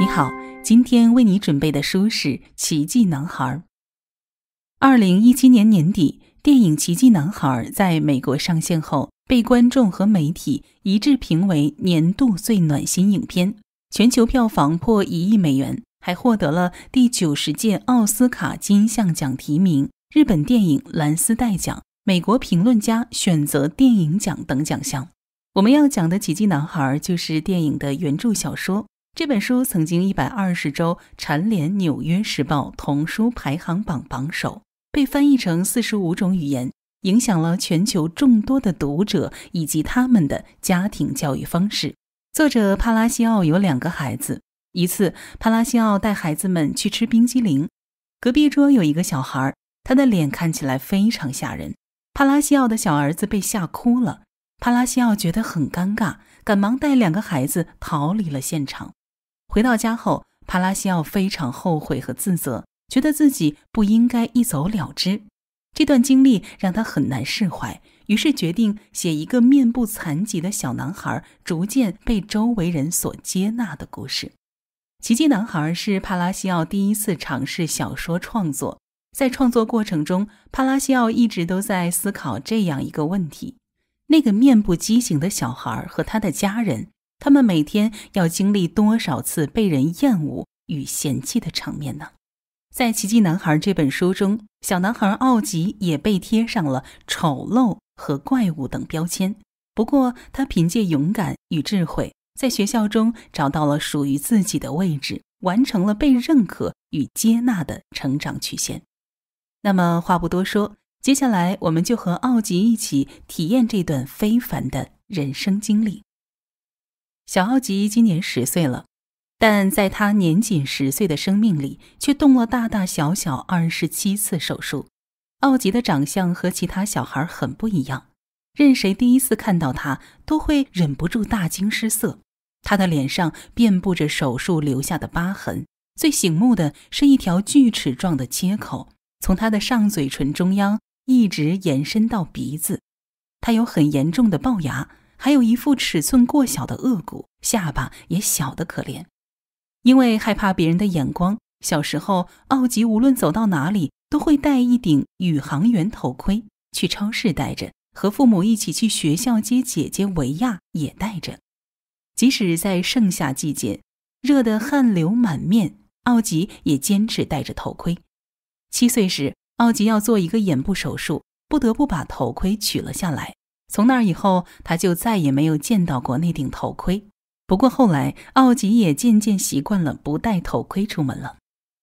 你好，今天为你准备的书是《奇迹男孩》。二零一七年年底，电影《奇迹男孩》在美国上线后，被观众和媒体一致评为年度最暖心影片，全球票房破一亿美元，还获得了第九十届奥斯卡金像奖提名、日本电影蓝丝带奖、美国评论家选择电影奖等奖项。我们要讲的《奇迹男孩》就是电影的原著小说。这本书曾经一百二十周蝉联《纽约时报》童书排行榜榜首，被翻译成四十五种语言，影响了全球众多的读者以及他们的家庭教育方式。作者帕拉西奥有两个孩子。一次，帕拉西奥带孩子们去吃冰激凌，隔壁桌有一个小孩，他的脸看起来非常吓人。帕拉西奥的小儿子被吓哭了，帕拉西奥觉得很尴尬，赶忙带两个孩子逃离了现场。回到家后，帕拉西奥非常后悔和自责，觉得自己不应该一走了之。这段经历让他很难释怀，于是决定写一个面部残疾的小男孩逐渐被周围人所接纳的故事。《奇迹男孩》是帕拉西奥第一次尝试小说创作，在创作过程中，帕拉西奥一直都在思考这样一个问题：那个面部畸形的小孩和他的家人。他们每天要经历多少次被人厌恶与嫌弃的场面呢？在《奇迹男孩》这本书中，小男孩奥吉也被贴上了丑陋和怪物等标签。不过，他凭借勇敢与智慧，在学校中找到了属于自己的位置，完成了被认可与接纳的成长曲线。那么，话不多说，接下来我们就和奥吉一起体验这段非凡的人生经历。小奥吉今年十岁了，但在他年仅十岁的生命里，却动了大大小小二十七次手术。奥吉的长相和其他小孩很不一样，任谁第一次看到他，都会忍不住大惊失色。他的脸上遍布着手术留下的疤痕，最醒目的是一条锯齿状的切口，从他的上嘴唇中央一直延伸到鼻子。他有很严重的龅牙。还有一副尺寸过小的颚骨，下巴也小得可怜。因为害怕别人的眼光，小时候奥吉无论走到哪里都会戴一顶宇航员头盔。去超市戴着，和父母一起去学校接姐姐维亚也戴着。即使在盛夏季节，热得汗流满面，奥吉也坚持戴着头盔。七岁时，奥吉要做一个眼部手术，不得不把头盔取了下来。从那以后，他就再也没有见到过那顶头盔。不过后来，奥吉也渐渐习惯了不戴头盔出门了。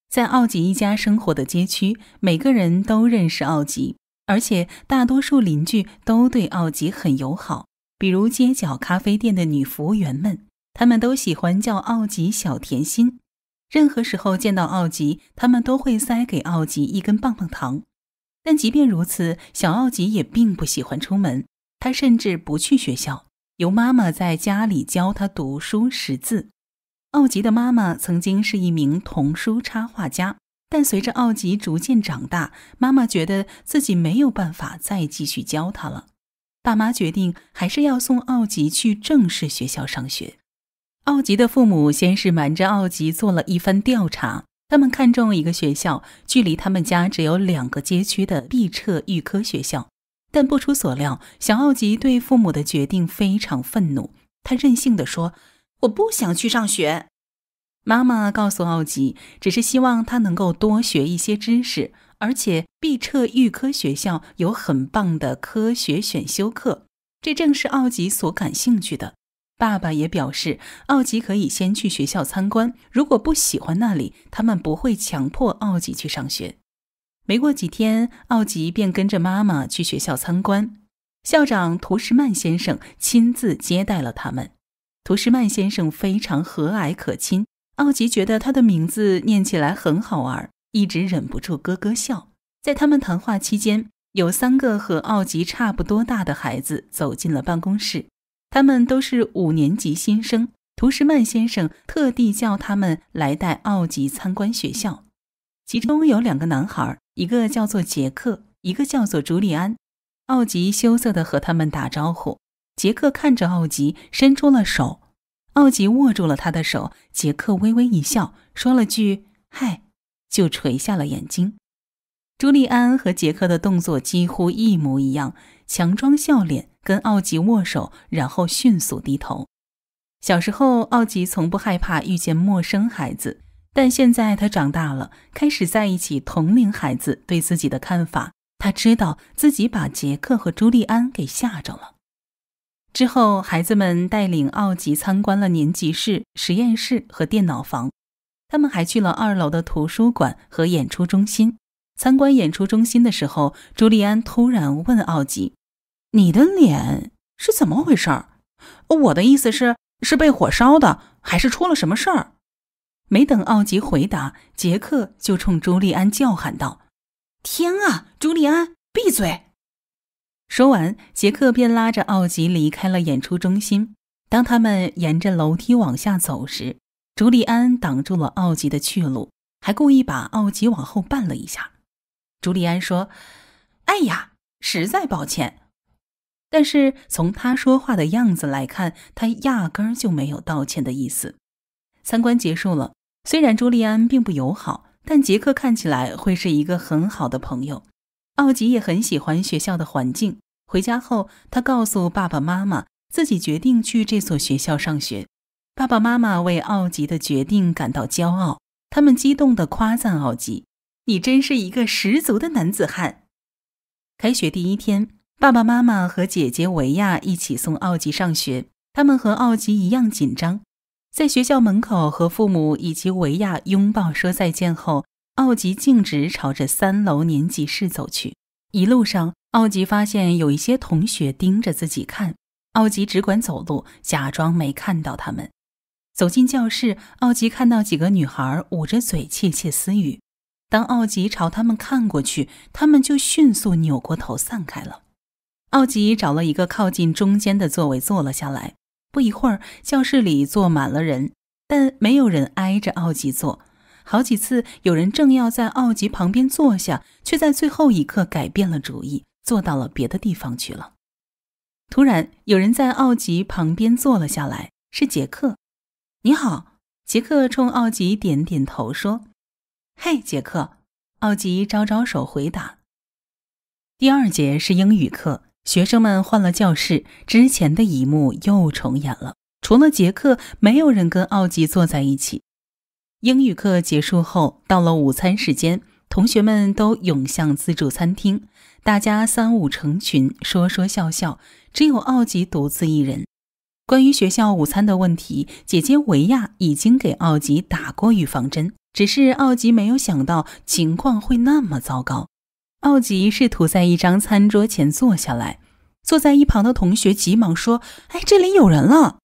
在奥吉一家生活的街区，每个人都认识奥吉，而且大多数邻居都对奥吉很友好。比如街角咖啡店的女服务员们，他们都喜欢叫奥吉“小甜心”。任何时候见到奥吉，他们都会塞给奥吉一根棒棒糖。但即便如此，小奥吉也并不喜欢出门。他甚至不去学校，由妈妈在家里教他读书识字。奥吉的妈妈曾经是一名童书插画家，但随着奥吉逐渐长大，妈妈觉得自己没有办法再继续教他了。爸妈决定还是要送奥吉去正式学校上学。奥吉的父母先是瞒着奥吉做了一番调查，他们看中一个学校，距离他们家只有两个街区的毕彻预科学校。但不出所料，小奥吉对父母的决定非常愤怒。他任性的说：“我不想去上学。”妈妈告诉奥吉，只是希望他能够多学一些知识，而且必彻预科学校有很棒的科学选修课，这正是奥吉所感兴趣的。爸爸也表示，奥吉可以先去学校参观，如果不喜欢那里，他们不会强迫奥吉去上学。没过几天，奥吉便跟着妈妈去学校参观。校长图什曼先生亲自接待了他们。图什曼先生非常和蔼可亲，奥吉觉得他的名字念起来很好玩，一直忍不住咯咯笑。在他们谈话期间，有三个和奥吉差不多大的孩子走进了办公室，他们都是五年级新生。图什曼先生特地叫他们来带奥吉参观学校，其中有两个男孩。一个叫做杰克，一个叫做朱利安。奥吉羞涩的和他们打招呼。杰克看着奥吉，伸出了手。奥吉握住了他的手。杰克微微一笑，说了句“嗨”，就垂下了眼睛。朱利安和杰克的动作几乎一模一样，强装笑脸，跟奥吉握手，然后迅速低头。小时候，奥吉从不害怕遇见陌生孩子。但现在他长大了，开始在一起同龄孩子对自己的看法。他知道自己把杰克和朱利安给吓着了。之后，孩子们带领奥吉参观了年级室、实验室和电脑房。他们还去了二楼的图书馆和演出中心。参观演出中心的时候，朱利安突然问奥吉：“你的脸是怎么回事？我的意思是，是被火烧的，还是出了什么事儿？”没等奥吉回答，杰克就冲朱利安叫喊道：“天啊，朱利安，闭嘴！”说完，杰克便拉着奥吉离开了演出中心。当他们沿着楼梯往下走时，朱利安挡住了奥吉的去路，还故意把奥吉往后绊了一下。朱利安说：“哎呀，实在抱歉。”但是从他说话的样子来看，他压根儿就没有道歉的意思。参观结束了。虽然朱利安并不友好，但杰克看起来会是一个很好的朋友。奥吉也很喜欢学校的环境。回家后，他告诉爸爸妈妈自己决定去这所学校上学。爸爸妈妈为奥吉的决定感到骄傲，他们激动的夸赞奥吉：“你真是一个十足的男子汉！”开学第一天，爸爸妈妈和姐姐维亚一起送奥吉上学。他们和奥吉一样紧张。在学校门口和父母以及维亚拥抱说再见后，奥吉径直朝着三楼年级室走去。一路上，奥吉发现有一些同学盯着自己看，奥吉只管走路，假装没看到他们。走进教室，奥吉看到几个女孩捂着嘴窃窃私语。当奥吉朝他们看过去，他们就迅速扭过头散开了。奥吉找了一个靠近中间的座位坐了下来。不一会儿，教室里坐满了人，但没有人挨着奥吉坐。好几次，有人正要在奥吉旁边坐下，却在最后一刻改变了主意，坐到了别的地方去了。突然，有人在奥吉旁边坐了下来，是杰克。你好，杰克冲奥吉点点头说：“嘿，杰克。”奥吉招招手回答：“第二节是英语课。”学生们换了教室，之前的一幕又重演了。除了杰克，没有人跟奥吉坐在一起。英语课结束后，到了午餐时间，同学们都涌向自助餐厅，大家三五成群，说说笑笑。只有奥吉独自一人。关于学校午餐的问题，姐姐维亚已经给奥吉打过预防针，只是奥吉没有想到情况会那么糟糕。奥吉试图在一张餐桌前坐下来，坐在一旁的同学急忙说：“哎，这里有人了。”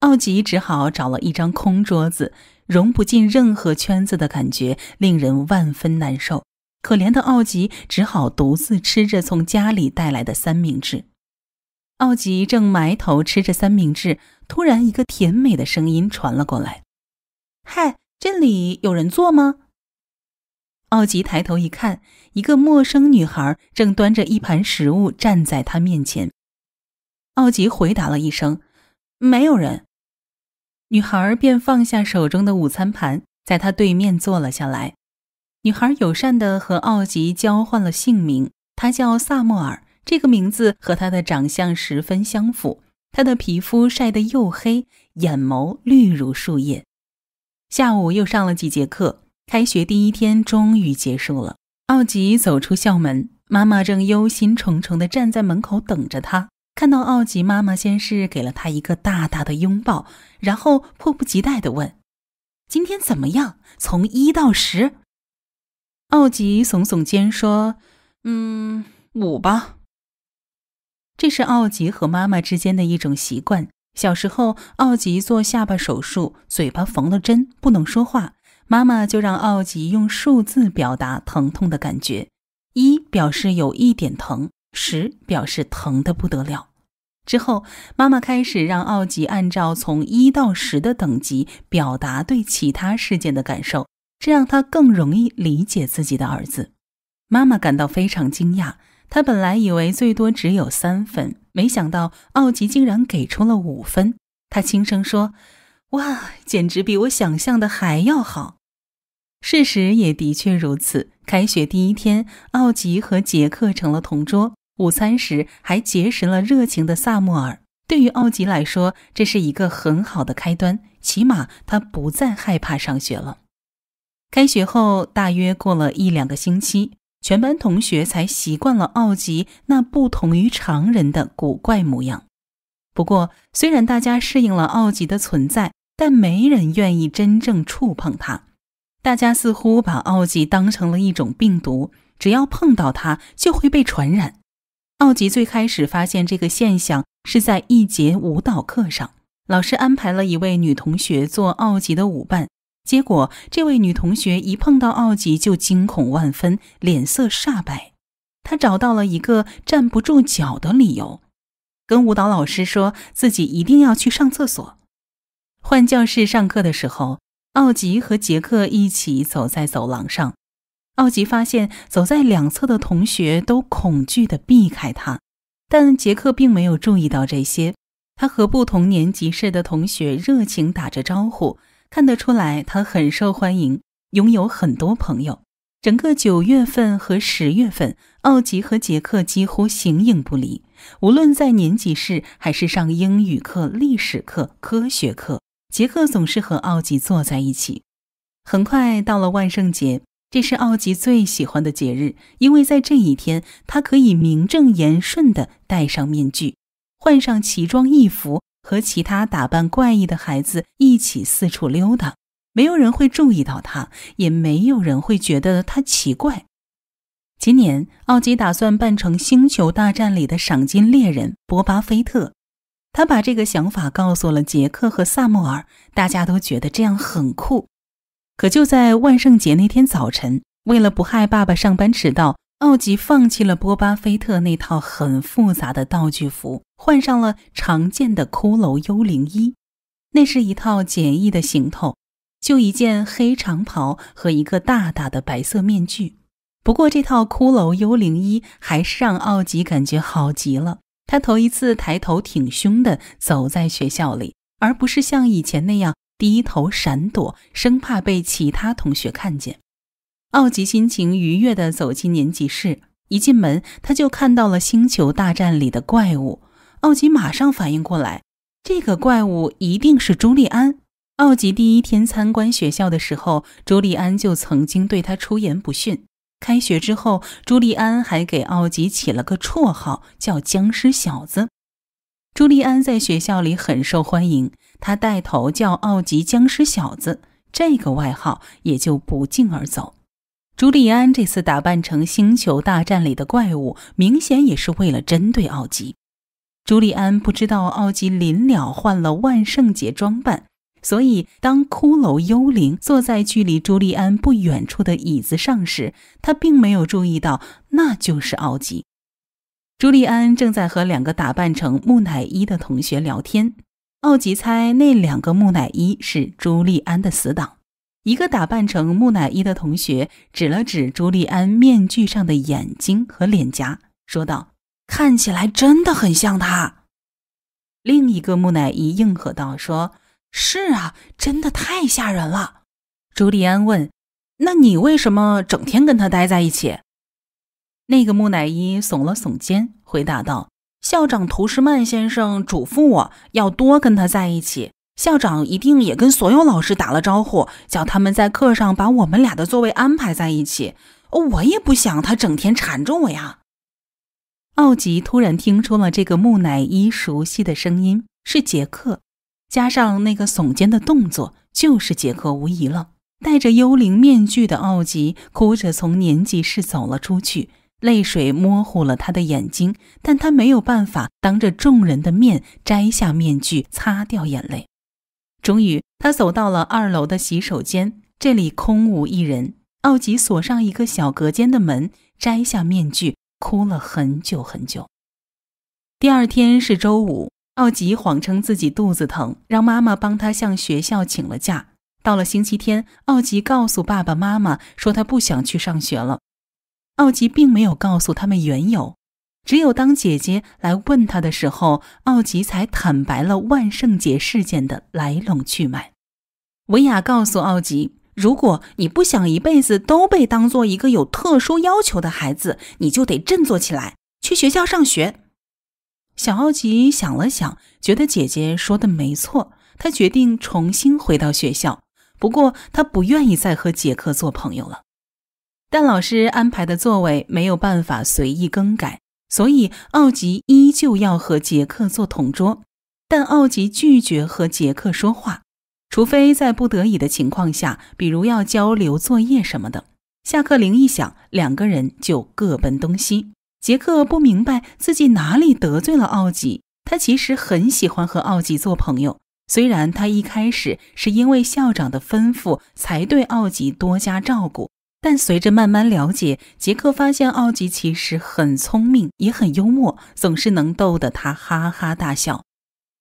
奥吉只好找了一张空桌子。融不进任何圈子的感觉令人万分难受。可怜的奥吉只好独自吃着从家里带来的三明治。奥吉正埋头吃着三明治，突然一个甜美的声音传了过来：“嗨，这里有人坐吗？”奥吉抬头一看，一个陌生女孩正端着一盘食物站在他面前。奥吉回答了一声：“没有人。”女孩便放下手中的午餐盘，在他对面坐了下来。女孩友善地和奥吉交换了姓名，她叫萨莫尔。这个名字和她的长相十分相符。她的皮肤晒得黝黑，眼眸绿如树叶。下午又上了几节课。开学第一天终于结束了。奥吉走出校门，妈妈正忧心忡忡地站在门口等着他。看到奥吉，妈妈先是给了他一个大大的拥抱，然后迫不及待地问：“今天怎么样？从一到十。”奥吉耸耸肩说：“嗯，五吧。”这是奥吉和妈妈之间的一种习惯。小时候，奥吉做下巴手术，嘴巴缝了针，不能说话。妈妈就让奥吉用数字表达疼痛的感觉，一表示有一点疼，十表示疼的不得了。之后，妈妈开始让奥吉按照从一到十的等级表达对其他事件的感受，这让他更容易理解自己的儿子。妈妈感到非常惊讶，她本来以为最多只有三分，没想到奥吉竟然给出了五分。她轻声说：“哇，简直比我想象的还要好。”事实也的确如此。开学第一天，奥吉和杰克成了同桌，午餐时还结识了热情的萨默尔。对于奥吉来说，这是一个很好的开端，起码他不再害怕上学了。开学后，大约过了一两个星期，全班同学才习惯了奥吉那不同于常人的古怪模样。不过，虽然大家适应了奥吉的存在，但没人愿意真正触碰他。大家似乎把奥吉当成了一种病毒，只要碰到它就会被传染。奥吉最开始发现这个现象是在一节舞蹈课上，老师安排了一位女同学做奥吉的舞伴，结果这位女同学一碰到奥吉就惊恐万分，脸色煞白。她找到了一个站不住脚的理由，跟舞蹈老师说自己一定要去上厕所，换教室上课的时候。奥吉和杰克一起走在走廊上，奥吉发现走在两侧的同学都恐惧地避开他，但杰克并没有注意到这些。他和不同年级室的同学热情打着招呼，看得出来他很受欢迎，拥有很多朋友。整个九月份和十月份，奥吉和杰克几乎形影不离，无论在年级室还是上英语课、历史课、科学课。杰克总是和奥吉坐在一起。很快到了万圣节，这是奥吉最喜欢的节日，因为在这一天，他可以名正言顺的戴上面具，换上奇装异服，和其他打扮怪异的孩子一起四处溜达。没有人会注意到他，也没有人会觉得他奇怪。今年，奥吉打算扮成《星球大战》里的赏金猎人波巴菲特。他把这个想法告诉了杰克和萨默尔，大家都觉得这样很酷。可就在万圣节那天早晨，为了不害爸爸上班迟到，奥吉放弃了波巴菲特那套很复杂的道具服，换上了常见的骷髅幽灵衣。那是一套简易的行头，就一件黑长袍和一个大大的白色面具。不过这套骷髅幽灵衣还是让奥吉感觉好极了。他头一次抬头挺胸的走在学校里，而不是像以前那样低头闪躲，生怕被其他同学看见。奥吉心情愉悦地走进年级室，一进门他就看到了《星球大战》里的怪物。奥吉马上反应过来，这个怪物一定是朱利安。奥吉第一天参观学校的时候，朱利安就曾经对他出言不逊。开学之后，朱利安还给奥吉起了个绰号，叫“僵尸小子”。朱利安在学校里很受欢迎，他带头叫奥吉“僵尸小子”，这个外号也就不胫而走。朱利安这次打扮成《星球大战》里的怪物，明显也是为了针对奥吉。朱利安不知道奥吉临了换了万圣节装扮。所以，当骷髅幽灵坐在距离朱利安不远处的椅子上时，他并没有注意到那就是奥吉。朱利安正在和两个打扮成木乃伊的同学聊天。奥吉猜那两个木乃伊是朱利安的死党。一个打扮成木乃伊的同学指了指朱利安面具上的眼睛和脸颊，说道：“看起来真的很像他。”另一个木乃伊应和道：“说。”是啊，真的太吓人了。朱利安问：“那你为什么整天跟他待在一起？”那个木乃伊耸了耸肩，回答道：“校长图什曼先生嘱咐我要多跟他在一起。校长一定也跟所有老师打了招呼，叫他们在课上把我们俩的座位安排在一起。我也不想他整天缠着我呀。”奥吉突然听出了这个木乃伊熟悉的声音，是杰克。加上那个耸肩的动作，就是杰克无疑了。戴着幽灵面具的奥吉哭着从年级室走了出去，泪水模糊了他的眼睛，但他没有办法当着众人的面摘下面具，擦掉眼泪。终于，他走到了二楼的洗手间，这里空无一人。奥吉锁上一个小隔间的门，摘下面具，哭了很久很久。第二天是周五。奥吉谎称自己肚子疼，让妈妈帮他向学校请了假。到了星期天，奥吉告诉爸爸妈妈说他不想去上学了。奥吉并没有告诉他们缘由，只有当姐姐来问他的时候，奥吉才坦白了万圣节事件的来龙去脉。维亚告诉奥吉：“如果你不想一辈子都被当做一个有特殊要求的孩子，你就得振作起来，去学校上学。”小奥吉想了想，觉得姐姐说的没错。他决定重新回到学校，不过他不愿意再和杰克做朋友了。但老师安排的座位没有办法随意更改，所以奥吉依旧要和杰克做同桌。但奥吉拒绝和杰克说话，除非在不得已的情况下，比如要交流作业什么的。下课铃一响，两个人就各奔东西。杰克不明白自己哪里得罪了奥吉，他其实很喜欢和奥吉做朋友。虽然他一开始是因为校长的吩咐才对奥吉多加照顾，但随着慢慢了解，杰克发现奥吉其实很聪明，也很幽默，总是能逗得他哈哈大笑。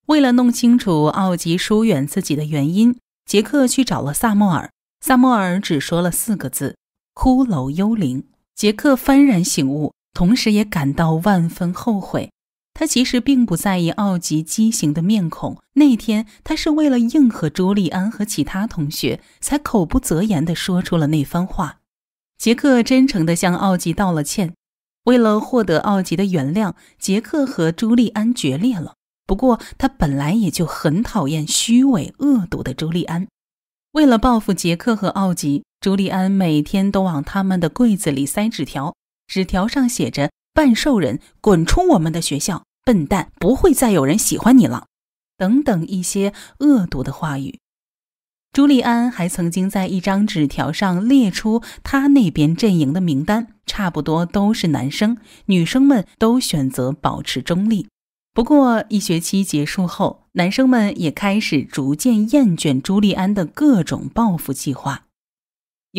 为了弄清楚奥吉疏远自己的原因，杰克去找了萨莫尔。萨莫尔只说了四个字：“骷髅幽灵。”杰克幡然醒悟。同时也感到万分后悔。他其实并不在意奥吉畸形的面孔。那天，他是为了应和朱利安和其他同学，才口不择言地说出了那番话。杰克真诚地向奥吉道了歉。为了获得奥吉的原谅，杰克和朱利安决裂了。不过，他本来也就很讨厌虚伪恶毒的朱利安。为了报复杰克和奥吉，朱利安每天都往他们的柜子里塞纸条。纸条上写着：“半兽人，滚出我们的学校！笨蛋，不会再有人喜欢你了。”等等一些恶毒的话语。朱利安还曾经在一张纸条上列出他那边阵营的名单，差不多都是男生，女生们都选择保持中立。不过一学期结束后，男生们也开始逐渐厌倦朱利安的各种报复计划。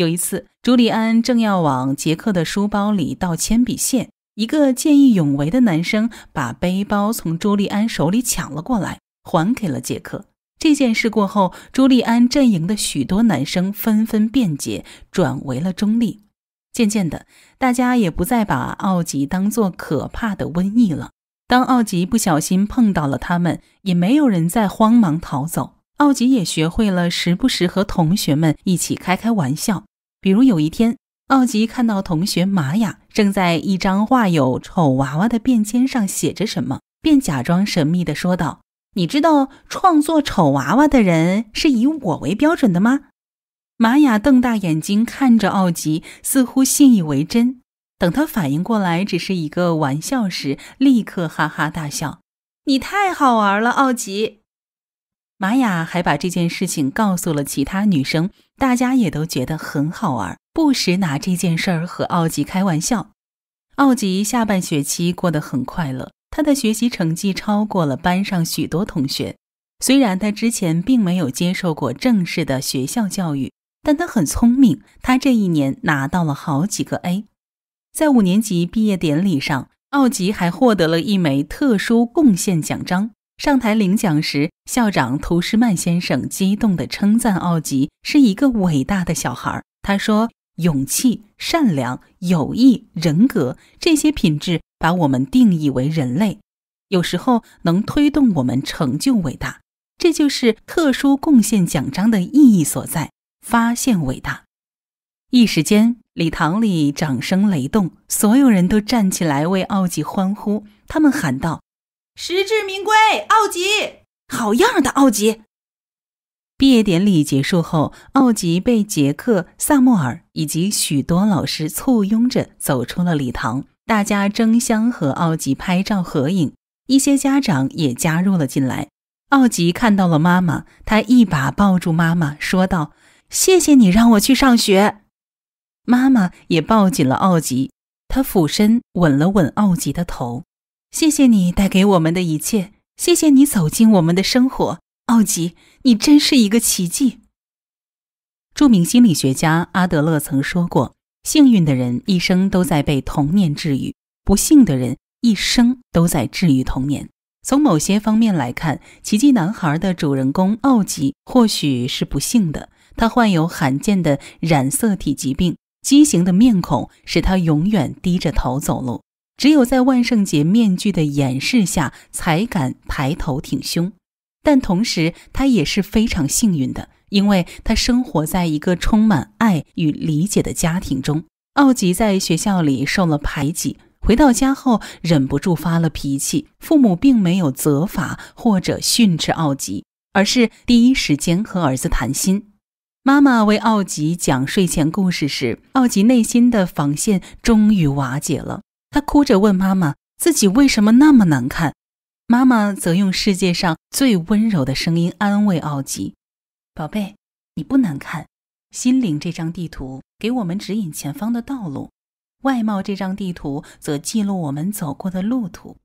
有一次，朱利安正要往杰克的书包里倒铅笔屑，一个见义勇为的男生把背包从朱利安手里抢了过来，还给了杰克。这件事过后，朱利安阵营的许多男生纷纷辩解，转为了中立。渐渐的，大家也不再把奥吉当作可怕的瘟疫了。当奥吉不小心碰到了他们，也没有人再慌忙逃走。奥吉也学会了时不时和同学们一起开开玩笑。比如有一天，奥吉看到同学玛雅正在一张画有丑娃娃的便签上写着什么，便假装神秘的说道：“你知道创作丑娃娃的人是以我为标准的吗？”玛雅瞪大眼睛看着奥吉，似乎信以为真。等他反应过来只是一个玩笑时，立刻哈哈大笑：“你太好玩了，奥吉！”玛雅还把这件事情告诉了其他女生，大家也都觉得很好玩，不时拿这件事儿和奥吉开玩笑。奥吉下半学期过得很快乐，他的学习成绩超过了班上许多同学。虽然他之前并没有接受过正式的学校教育，但他很聪明，他这一年拿到了好几个 A。在五年级毕业典礼上，奥吉还获得了一枚特殊贡献奖章。上台领奖时，校长图施曼先生激动地称赞奥吉是一个伟大的小孩。他说：“勇气、善良、友谊、人格这些品质，把我们定义为人类，有时候能推动我们成就伟大。这就是特殊贡献奖章的意义所在，发现伟大。”一时间，礼堂里掌声雷动，所有人都站起来为奥吉欢呼。他们喊道。实至名归，奥吉，好样的，奥吉！毕业典礼结束后，奥吉被杰克、萨莫尔以及许多老师簇拥着走出了礼堂。大家争相和奥吉拍照合影，一些家长也加入了进来。奥吉看到了妈妈，他一把抱住妈妈，说道：“谢谢你让我去上学。”妈妈也抱紧了奥吉，她俯身吻了吻奥吉的头。谢谢你带给我们的一切，谢谢你走进我们的生活，奥吉，你真是一个奇迹。著名心理学家阿德勒曾说过：“幸运的人一生都在被童年治愈，不幸的人一生都在治愈童年。”从某些方面来看，奇迹男孩的主人公奥吉或许是不幸的，他患有罕见的染色体疾病，畸形的面孔使他永远低着头走路。只有在万圣节面具的掩饰下，才敢抬头挺胸。但同时，他也是非常幸运的，因为他生活在一个充满爱与理解的家庭中。奥吉在学校里受了排挤，回到家后忍不住发了脾气。父母并没有责罚或者训斥奥吉，而是第一时间和儿子谈心。妈妈为奥吉讲睡前故事时，奥吉内心的防线终于瓦解了。他哭着问妈妈：“自己为什么那么难看？”妈妈则用世界上最温柔的声音安慰奥吉：“宝贝，你不难看。心灵这张地图给我们指引前方的道路，外貌这张地图则记录我们走过的路途。”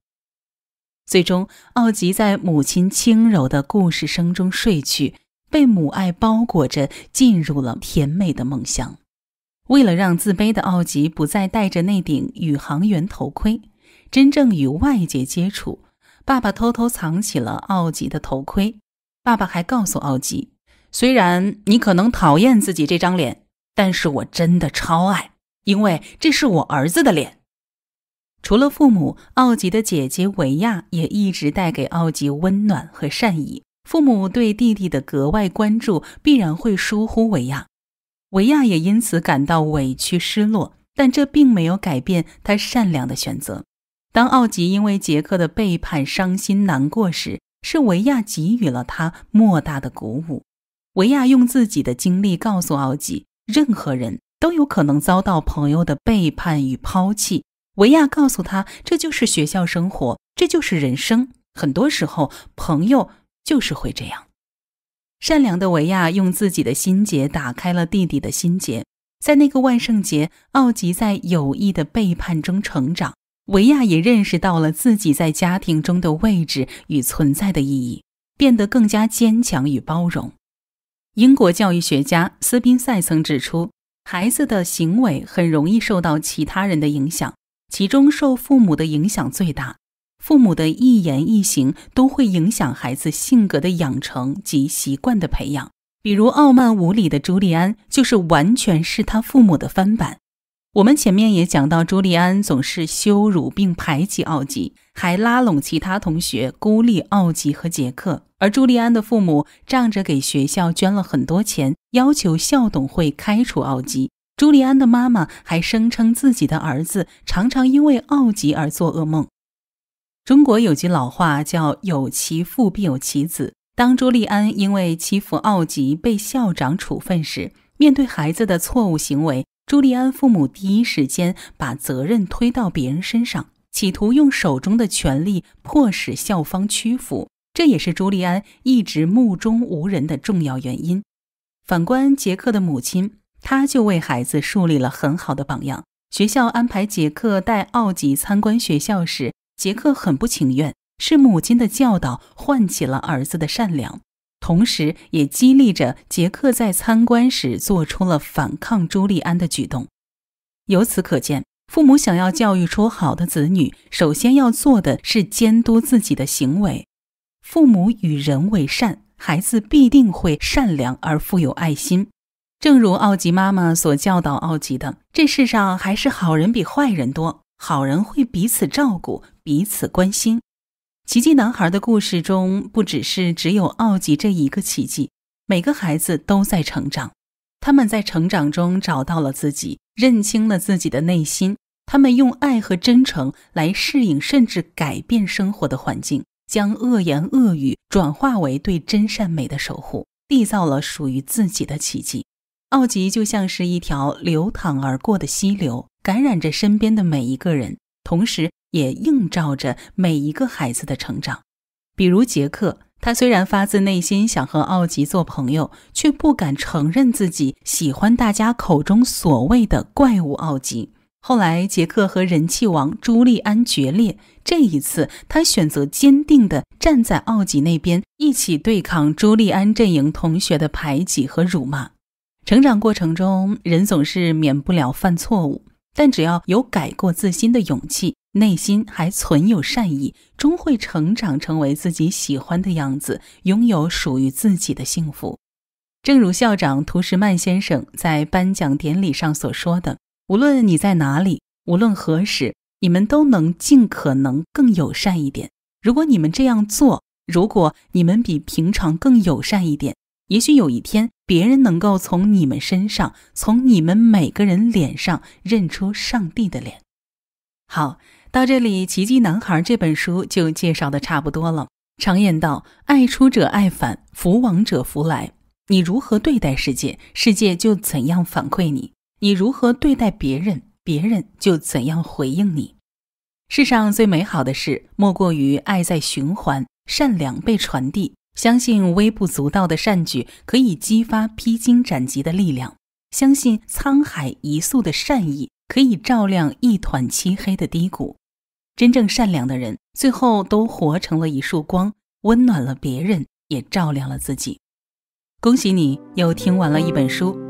最终，奥吉在母亲轻柔的故事声中睡去，被母爱包裹着进入了甜美的梦乡。为了让自卑的奥吉不再戴着那顶宇航员头盔，真正与外界接触，爸爸偷偷藏起了奥吉的头盔。爸爸还告诉奥吉：“虽然你可能讨厌自己这张脸，但是我真的超爱，因为这是我儿子的脸。”除了父母，奥吉的姐姐维亚也一直带给奥吉温暖和善意。父母对弟弟的格外关注，必然会疏忽维亚。维亚也因此感到委屈、失落，但这并没有改变他善良的选择。当奥吉因为杰克的背叛伤心难过时，是维亚给予了他莫大的鼓舞。维亚用自己的经历告诉奥吉，任何人都有可能遭到朋友的背叛与抛弃。维亚告诉他，这就是学校生活，这就是人生。很多时候，朋友就是会这样。善良的维亚用自己的心结打开了弟弟的心结。在那个万圣节，奥吉在友谊的背叛中成长，维亚也认识到了自己在家庭中的位置与存在的意义，变得更加坚强与包容。英国教育学家斯宾塞曾指出，孩子的行为很容易受到其他人的影响，其中受父母的影响最大。父母的一言一行都会影响孩子性格的养成及习惯的培养。比如，傲慢无礼的朱利安就是完全是他父母的翻版。我们前面也讲到，朱利安总是羞辱并排挤奥吉，还拉拢其他同学孤立奥吉和杰克。而朱利安的父母仗着给学校捐了很多钱，要求校董会开除奥吉。朱利安的妈妈还声称自己的儿子常常因为奥吉而做噩梦。中国有句老话，叫“有其父必有其子”。当朱利安因为欺负奥吉被校长处分时，面对孩子的错误行为，朱利安父母第一时间把责任推到别人身上，企图用手中的权力迫使校方屈服。这也是朱利安一直目中无人的重要原因。反观杰克的母亲，他就为孩子树立了很好的榜样。学校安排杰克带奥吉参观学校时，杰克很不情愿，是母亲的教导唤起了儿子的善良，同时也激励着杰克在参观时做出了反抗朱利安的举动。由此可见，父母想要教育出好的子女，首先要做的是监督自己的行为。父母与人为善，孩子必定会善良而富有爱心。正如奥吉妈妈所教导奥吉的：“这世上还是好人比坏人多。”好人会彼此照顾，彼此关心。奇迹男孩的故事中，不只是只有奥吉这一个奇迹，每个孩子都在成长。他们在成长中找到了自己，认清了自己的内心。他们用爱和真诚来适应，甚至改变生活的环境，将恶言恶语转化为对真善美的守护，缔造了属于自己的奇迹。奥吉就像是一条流淌而过的溪流。感染着身边的每一个人，同时也映照着每一个孩子的成长。比如杰克，他虽然发自内心想和奥吉做朋友，却不敢承认自己喜欢大家口中所谓的怪物奥吉。后来，杰克和人气王朱利安决裂，这一次他选择坚定地站在奥吉那边，一起对抗朱利安阵营同学的排挤和辱骂。成长过程中，人总是免不了犯错误。但只要有改过自新的勇气，内心还存有善意，终会成长成为自己喜欢的样子，拥有属于自己的幸福。正如校长图什曼先生在颁奖典礼上所说的：“无论你在哪里，无论何时，你们都能尽可能更友善一点。如果你们这样做，如果你们比平常更友善一点。”也许有一天，别人能够从你们身上，从你们每个人脸上认出上帝的脸。好，到这里，《奇迹男孩》这本书就介绍的差不多了。常言道：“爱出者爱返，福往者福来。”你如何对待世界，世界就怎样反馈你；你如何对待别人，别人就怎样回应你。世上最美好的事，莫过于爱在循环，善良被传递。相信微不足道的善举可以激发披荆斩棘的力量，相信沧海一粟的善意可以照亮一团漆黑的低谷。真正善良的人，最后都活成了一束光，温暖了别人，也照亮了自己。恭喜你又听完了一本书。